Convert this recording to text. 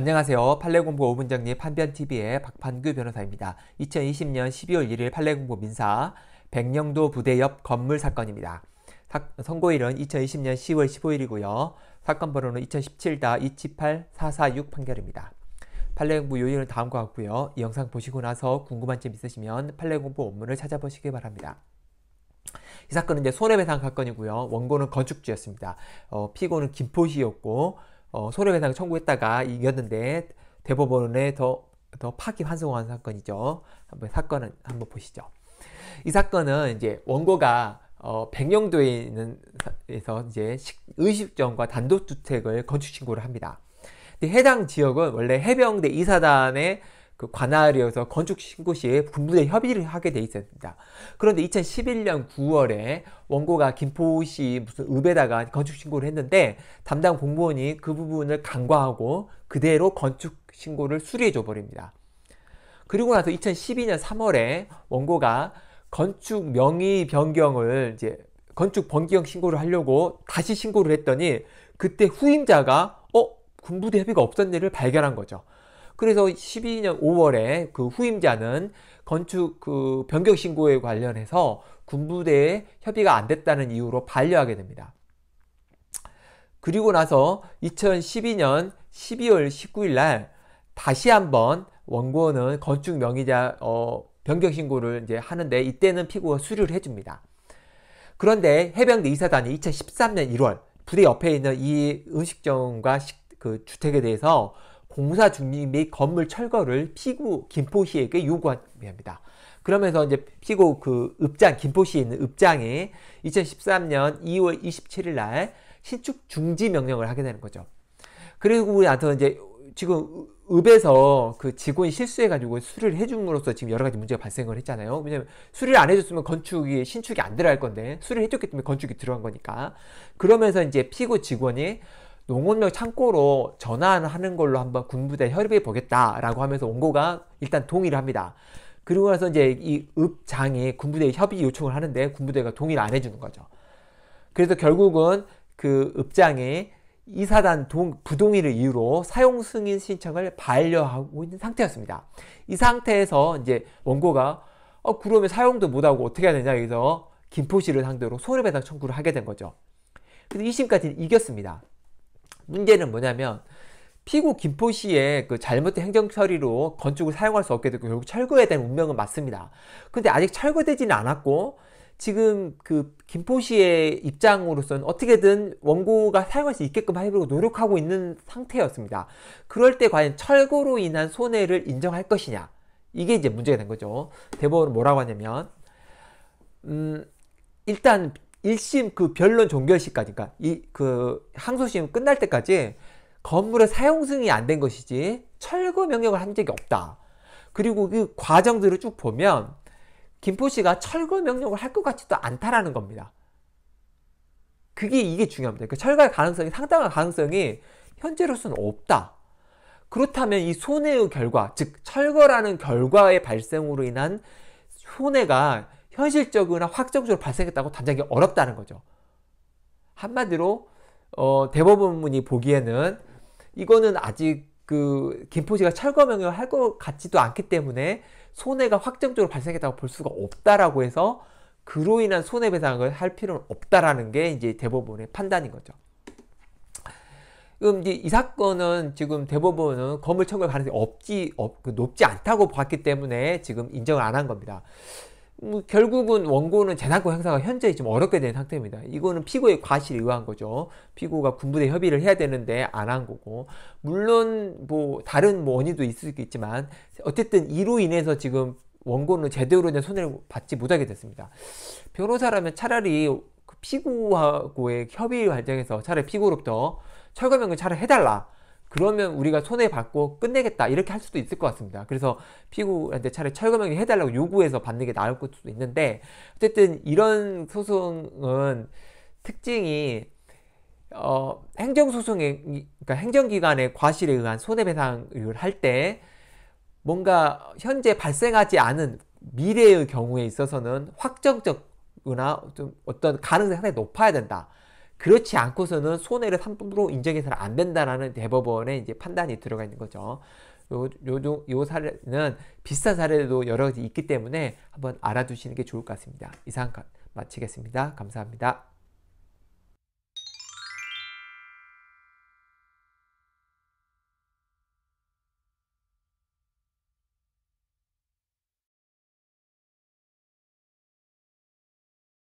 안녕하세요. 판례공부 5분정리 판변TV의 박판규 변호사입니다. 2020년 12월 1일 판례공부 민사 백령도 부대 옆 건물 사건입니다. 사, 선고일은 2020년 10월 15일이고요. 사건 번호는 2 0 1 7 2 7 4 4 6 판결입니다. 판례공부 요일은 다음과 같고요. 이 영상 보시고 나서 궁금한 점 있으시면 판례공부 원문을 찾아보시기 바랍니다. 이 사건은 이제 손해배상 사건이고요. 원고는 건축주였습니다. 어, 피고는 김포시였고 어, 손해배상 청구했다가 이겼는데 대법원에 더, 더 파기 환송한 사건이죠. 한번 사건은 한번 보시죠. 이 사건은 이제 원고가 어, 백령도에 있는 에서 이제 의식점과 단독주택을 건축 신고를 합니다. 근데 해당 지역은 원래 해병대 이사단의 그 관할이어서 건축 신고 시에 군부대 협의를 하게 돼 있었습니다. 그런데 2011년 9월에 원고가 김포시 무슨 읍에다가 건축 신고를 했는데 담당 공무원이 그 부분을 간과하고 그대로 건축 신고를 수리해 줘 버립니다. 그리고 나서 2012년 3월에 원고가 건축 명의 변경을 이제 건축 변경 신고를 하려고 다시 신고를 했더니 그때 후임자가 어 군부대 협의가 없었는지를 발견한 거죠. 그래서 12년 5월에 그 후임자는 건축 그 변경 신고에 관련해서 군부대에 협의가 안 됐다는 이유로 반려하게 됩니다. 그리고 나서 2012년 12월 19일 날 다시 한번 원고는 건축 명의자 어, 변경 신고를 이제 하는데 이때는 피고가 수리를 해줍니다. 그런데 해병대 이사단이 2013년 1월 부대 옆에 있는 이 음식점과 식, 그 주택에 대해서 공사 중립 및 건물 철거를 피고 김포시에게 요구합니다. 그러면서 이제 피고 그 읍장 김포시에 있는 읍장이 2013년 2월 27일 날 신축 중지 명령을 하게 되는 거죠. 그리고 나서 이제 지금 읍에서 그 직원이 실수해가지고 수리를 해줌으로써 지금 여러 가지 문제가 발생을 했잖아요. 왜냐면 수리를 안 해줬으면 건축이 신축이 안 들어갈 건데 수리를 해줬기 때문에 건축이 들어간 거니까. 그러면서 이제 피고 직원이 농업용 창고로 전환하는 걸로 한번 군부대 협의해 보겠다라고 하면서 원고가 일단 동의를 합니다. 그리고 나서 이제 이 읍장이 군부대에 협의 요청을 하는데 군부대가 동의를 안 해주는 거죠. 그래서 결국은 그 읍장이 이사단 동, 부동의를 이유로 사용 승인 신청을 반려하고 있는 상태였습니다. 이 상태에서 이제 원고가 어, 그러면 사용도 못하고 어떻게 해야 되냐 해서 김포시를 상대로 손해배상 청구를 하게 된 거죠. 그래서 2심까지 이겼습니다. 문제는 뭐냐면 피고 김포시의 그 잘못된 행정 처리로 건축을 사용할 수 없게 되고 결국 철거해야 되는 운명은 맞습니다. 근데 아직 철거되지는 않았고 지금 그 김포시의 입장으로서는 어떻게든 원고가 사용할 수 있게끔 하려고 노력하고 있는 상태였습니다. 그럴 때 과연 철거로 인한 손해를 인정할 것이냐 이게 이제 문제가 된 거죠. 대법원은 뭐라고 하냐면 음, 일단 1심 그 변론 종결시까지, 그러니까 이 그 항소심 끝날 때까지 건물의 사용 승인이 안 된 것이지 철거 명령을 한 적이 없다. 그리고 그 과정들을 쭉 보면 김포시가 철거 명령을 할 것 같지도 않다라는 겁니다. 그게 이게 중요합니다. 그 철거할 가능성이 상당한 가능성이 현재로서는 없다. 그렇다면 이 손해의 결과, 즉 철거라는 결과의 발생으로 인한 손해가 현실적으로나 확정적으로 발생했다고 단정하기 어렵다는 거죠. 한마디로 어, 대법원이 보기에는 이거는 아직 그 김포시가 철거 명령을 할 것 같지도 않기 때문에 손해가 확정적으로 발생했다고 볼 수가 없다라고 해서 그로 인한 손해배상을 할 필요는 없다라는 게 이제 대법원의 판단인 거죠. 그럼 이제 이 사건은 지금 대법원은 건물 청구 가능성이 없지, 없, 높지 않다고 봤기 때문에 지금 인정을 안 한 겁니다. 뭐 결국은 원고는 재산권 행사가 현재 지금 어렵게 된 상태입니다. 이거는 피고의 과실에 의한 거죠. 피고가 군부대 협의를 해야 되는데 안 한 거고. 물론 뭐 다른 뭐 원인도 있을 수 있지만 어쨌든 이로 인해서 지금 원고는 제대로 된 손해를 받지 못하게 됐습니다. 변호사라면 차라리 그 피고하고의 협의 과정에서 차라리 피고로부터 철거명을 차라리 해달라. 그러면 우리가 손해받고 끝내겠다 이렇게 할 수도 있을 것 같습니다. 그래서 피고한테 차라리 철거명령 해달라고 요구해서 받는 게 나을 것도 있는데 어쨌든 이런 소송은 특징이 어, 행정소송에 그러니까 행정기관의 과실에 의한 손해배상을 할 때 뭔가 현재 발생하지 않은 미래의 경우에 있어서는 확정적이나 좀 어떤 가능성이 상당히 높아야 된다. 그렇지 않고서는 손해를 3%로 인정해서는 안 된다라는 대법원의 이제 판단이 들어가 있는 거죠. 요, 요, 요 사례는 비슷한 사례도 여러 가지 있기 때문에 한번 알아두시는 게 좋을 것 같습니다. 이상 마치겠습니다. 감사합니다.